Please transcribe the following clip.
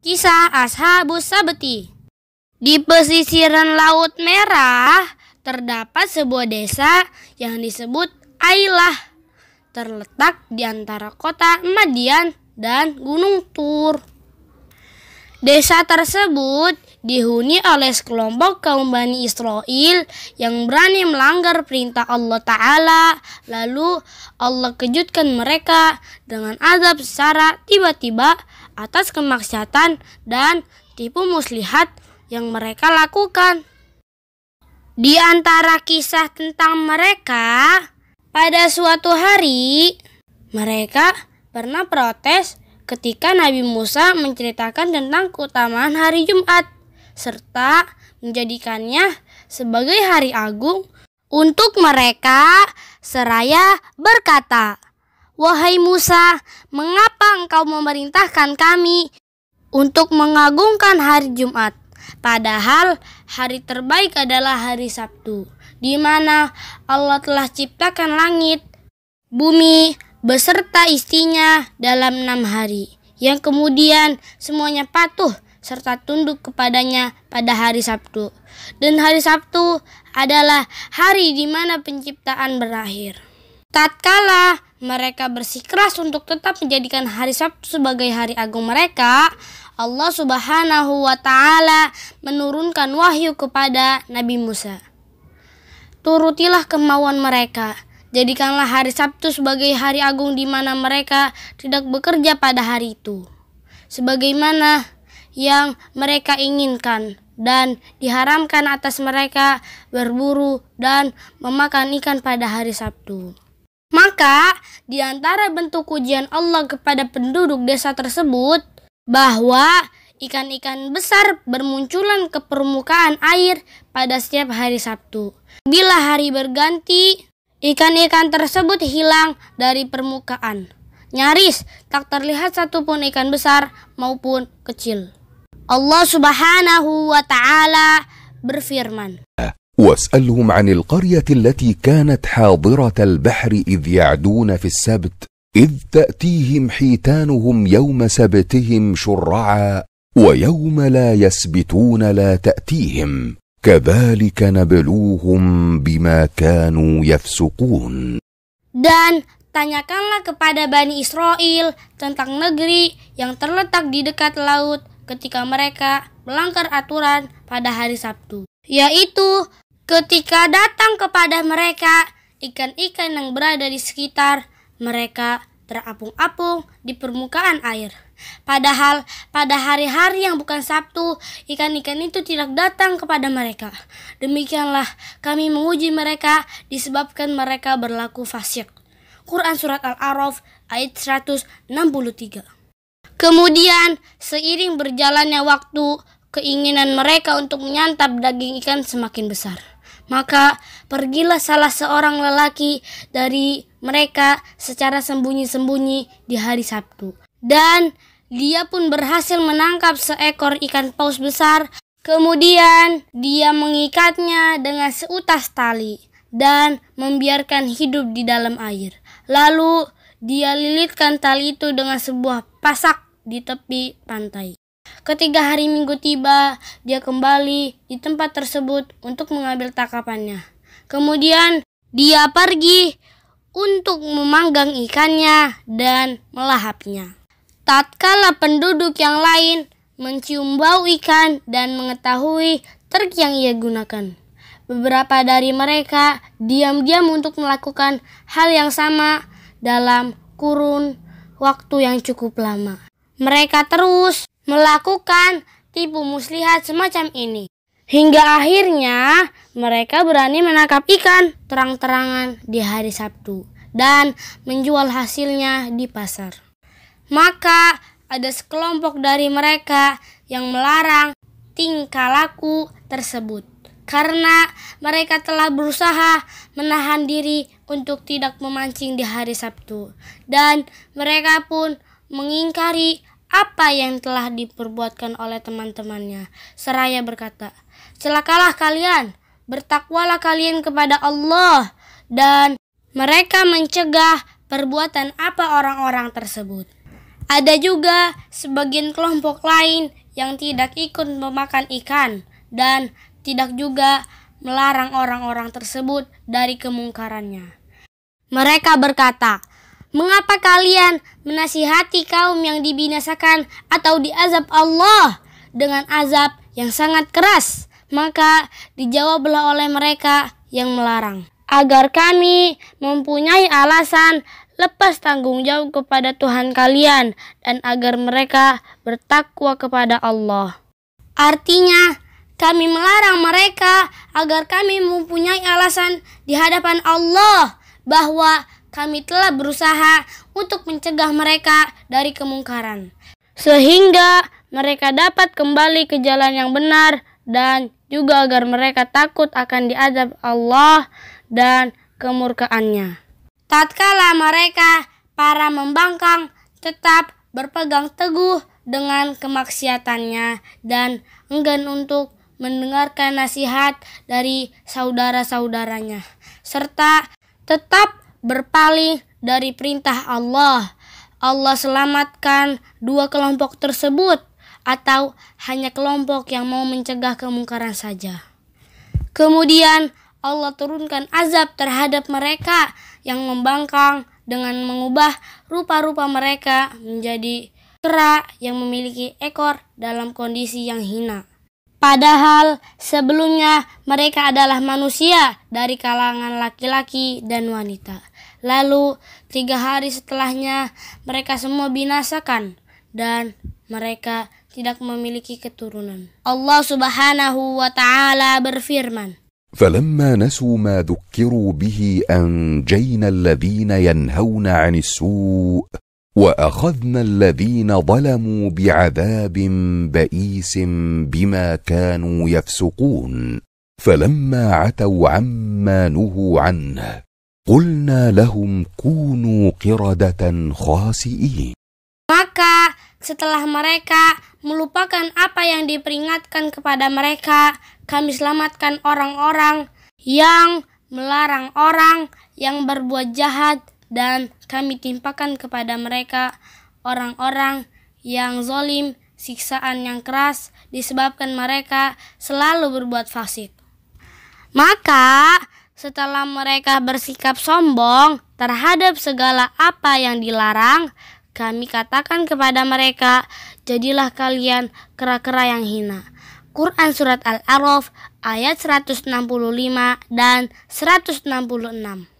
Kisah Ashabus Sabeti Di pesisiran Laut Merah, terdapat sebuah desa yang disebut Ailah, terletak di antara kota Madian dan Gunung Tur. Desa tersebut dihuni oleh sekelompok kaum Bani Israel yang berani melanggar perintah Allah Ta'ala. Lalu Allah kejutkan mereka dengan azab secara tiba-tiba atas kemaksiatan dan tipu muslihat yang mereka lakukan. Di antara kisah tentang mereka, pada suatu hari mereka pernah protes ketika Nabi Musa menceritakan tentang keutamaan hari Jumat serta menjadikannya sebagai hari agung untuk mereka seraya berkata, Wahai Musa, mengapa engkau memerintahkan kami untuk mengagungkan hari Jumat? Padahal hari terbaik adalah hari Sabtu, di mana Allah telah ciptakan langit, bumi, beserta istrinya dalam enam hari, yang kemudian semuanya patuh serta tunduk kepadanya pada hari Sabtu. Dan hari Sabtu adalah hari di mana penciptaan berakhir. Tatkala mereka bersikeras untuk tetap menjadikan hari Sabtu sebagai hari agung mereka, Allah Subhanahu wa taala menurunkan wahyu kepada Nabi Musa. Turutilah kemauan mereka. Jadikanlah hari Sabtu sebagai hari agung di mana mereka tidak bekerja pada hari itu. Sebagaimana yang mereka inginkan dan diharamkan atas mereka berburu dan memakan ikan pada hari Sabtu. Maka, di antara bentuk ujian Allah kepada penduduk desa tersebut, bahwa ikan-ikan besar bermunculan ke permukaan air pada setiap hari Sabtu. Bila hari berganti, ikan-ikan tersebut hilang dari permukaan. Nyaris tak terlihat satupun ikan besar maupun kecil. Allah Subhanahu wa Ta'ala berfirman, ya. واسالهم عن القريه التي كانت حاضره البحر اذ يعدون في السبت اذ تاتيهم حيتانهم يوم سبتهم شرعا ويوم لا يسبتون لا تاتيهم كذلك نبلوهم بما كانوا يفسقون Dan tanyakanlah kepada Bani Israel tentang negeri yang terletak di dekat laut ketika mereka melanggar aturan pada hari Sabtu, yaitu Ketika datang kepada mereka, ikan-ikan yang berada di sekitar mereka terapung-apung di permukaan air. Padahal pada hari-hari yang bukan Sabtu, ikan-ikan itu tidak datang kepada mereka. Demikianlah kami menguji mereka disebabkan mereka berlaku fasik. Quran Surat Al-A'raf ayat 163 Kemudian seiring berjalannya waktu, keinginan mereka untuk menyantap daging ikan semakin besar. Maka pergilah salah seorang lelaki dari mereka secara sembunyi-sembunyi di hari Sabtu. Dan dia pun berhasil menangkap seekor ikan paus besar. Kemudian dia mengikatnya dengan seutas tali dan membiarkan hidup di dalam air. Lalu dia lilitkan tali itu dengan sebuah pasak di tepi pantai. Ketiga hari minggu tiba, dia kembali di tempat tersebut untuk mengambil takapannya Kemudian dia pergi untuk memanggang ikannya dan melahapnya. Tatkala penduduk yang lain mencium bau ikan dan mengetahui trik yang ia gunakan. Beberapa dari mereka diam-diam untuk melakukan hal yang sama dalam kurun waktu yang cukup lama. Mereka terus melakukan tipu muslihat semacam ini. Hingga akhirnya mereka berani menangkap ikan terang-terangan di hari Sabtu dan menjual hasilnya di pasar. Maka ada sekelompok dari mereka yang melarang tingkah laku tersebut karena mereka telah berusaha menahan diri untuk tidak memancing di hari Sabtu dan mereka pun mengingkari apa yang telah diperbuatkan oleh teman-temannya. Seraya berkata, Celakalah kalian, bertakwalah kalian kepada Allah, dan mereka mencegah perbuatan apa orang-orang tersebut. Ada juga sebagian kelompok lain yang tidak ikut memakan ikan dan tidak juga melarang orang-orang tersebut dari kemungkarannya. Mereka berkata, Mengapa kalian menasihati kaum yang dibinasakan atau diazab Allah dengan azab yang sangat keras? Maka dijawablah oleh mereka yang melarang. Agar kami mempunyai alasan lepas tanggung jawab kepada Tuhan kalian dan agar mereka bertakwa kepada Allah. Artinya, kami melarang mereka agar kami mempunyai alasan di hadapan Allah bahwa kami telah berusaha untuk mencegah mereka dari kemungkaran, sehingga mereka dapat kembali ke jalan yang benar dan juga agar mereka takut akan diazab Allah dan kemurkaannya. Tatkala mereka para membangkang tetap berpegang teguh dengan kemaksiatannya dan enggan untuk mendengarkan nasihat dari saudara-saudaranya serta tetap berpaling dari perintah Allah. Allah selamatkan dua kelompok tersebut atau hanya kelompok yang mau mencegah kemungkaran saja. Kemudian Allah turunkan azab terhadap mereka yang membangkang dengan mengubah rupa-rupa mereka menjadi kera yang memiliki ekor dalam kondisi yang hina. Padahal sebelumnya mereka adalah manusia dari kalangan laki-laki dan wanita. Lalu tiga hari setelahnya mereka semua binasakan dan mereka tidak memiliki keturunan. Allah Subhanahu wa taala berfirman, فلما نسوا ما ذكروا به أنجينا الذين ينهون عن السوء وأخذنا الذين ظلموا بعذاب بئيس بما كانوا يفسقون فلما عتوا عما نهوا عنه قلنا لهم كونوا قردة خاسئين Maka setelah mereka melupakan apa yang diperingatkan kepada mereka, kami selamatkan orang-orang yang melarang orang yang berbuat jahat dan kami timpakan kepada mereka orang-orang yang zolim siksaan yang keras disebabkan mereka selalu berbuat fasik. Maka setelah mereka bersikap sombong terhadap segala apa yang dilarang, kami katakan kepada mereka, jadilah kalian kera-kera yang hina. Quran Surat Al-Araf ayat 165 dan 166